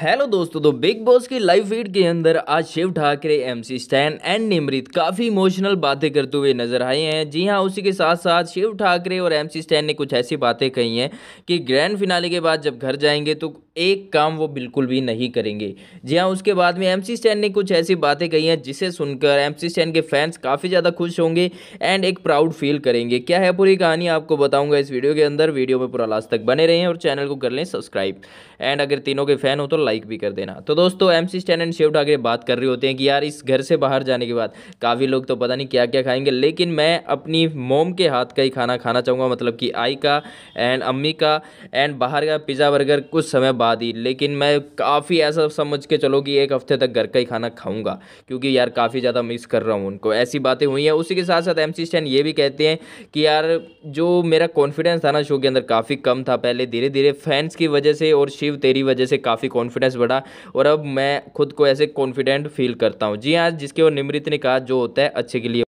hello दोस्तों तो Bigg Boss live लाइव फीड के अंदर आज Shiv Thakare MC Stan and Nimrit काफ़ी इमोशनल बातें करते हुए नजर आए हैं जी हाँ उसी के साथ साथ शिव ठाकरे और एमसी स्टैन ने कुछ ऐसी बातें कही हैं कि ग्रैंड फिनाले के बाद जब घर जाएंगे तो एक काम वो बिल्कुल भी नहीं करेंगे जी हाँ उसके बाद में एम सी स्टैन ने कुछ ऐसी बातें कही हैं जिसे सुनकर एम सी स्टैन के फैंस काफ़ी ज़्यादा खुश होंगे एंड एक प्राउड फील करेंगे क्या है पूरी कहानी आपको बताऊंगा इस वीडियो के अंदर वीडियो में पूरा लास्ट तक बने रहें और चैनल को कर लें सब्सक्राइब एंड अगर तीनों के फैन हो तो लाइक भी कर देना तो दोस्तों M C Stan and Shiv Thakare बात कर रहे होते हैं कि यार इस घर से बाहर जाने के बाद काफ़ी लोग तो पता नहीं क्या क्या खाएंगे लेकिन मैं अपनी मोम के हाथ का ही खाना खाना चाहूँगा मतलब कि आई का एंड अम्मी का एंड बाहर का पिज़्ज़ा बर्गर कुछ समय बाद करवा दी लेकिन मैं काफ़ी ऐसा समझ के चलो कि एक हफ्ते तक घर का ही खाना खाऊंगा क्योंकि यार काफ़ी ज़्यादा मिस कर रहा हूँ उनको ऐसी बातें हुई हैं उसी के साथ साथ एम सी स्टैन ये भी कहते हैं कि यार जो मेरा कॉन्फिडेंस था ना शो के अंदर काफ़ी कम था पहले धीरे धीरे फैंस की वजह से और शिव तेरी वजह से काफ़ी कॉन्फिडेंस बढ़ा और अब मैं खुद को ऐसे कॉन्फिडेंट फील करता हूँ जी हाँ जिसके वो निमृत ने कहा जो होता है अच्छे के लिए